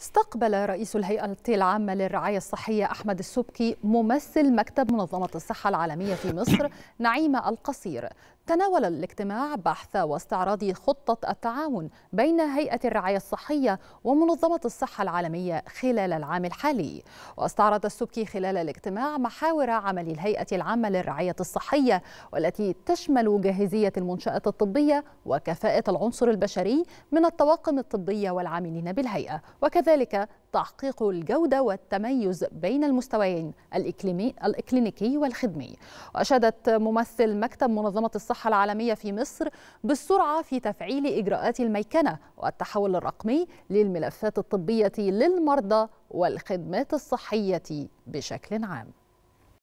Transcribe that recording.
استقبل رئيس الهيئة العامة للرعاية الصحية أحمد السبكي ممثل مكتب منظمة الصحة العالمية في مصر نعيم القصير تناول الاجتماع بحث واستعراض خطة التعاون بين هيئة الرعاية الصحية ومنظمة الصحة العالمية خلال العام الحالي واستعرض السبكي خلال الاجتماع محاور عمل الهيئة العامة للرعاية الصحية والتي تشمل جاهزية المنشآت الطبية وكفاءة العنصر البشري من الطواقم الطبية والعاملين بالهيئة وكذلك وذلك تحقيق الجودة والتميز بين المستويين الإكليمي الإكلينيكي والخدمي وأشادت ممثل مكتب منظمة الصحة العالمية في مصر بالسرعة في تفعيل إجراءات الميكنة والتحول الرقمي للملفات الطبية للمرضى والخدمات الصحية بشكل عام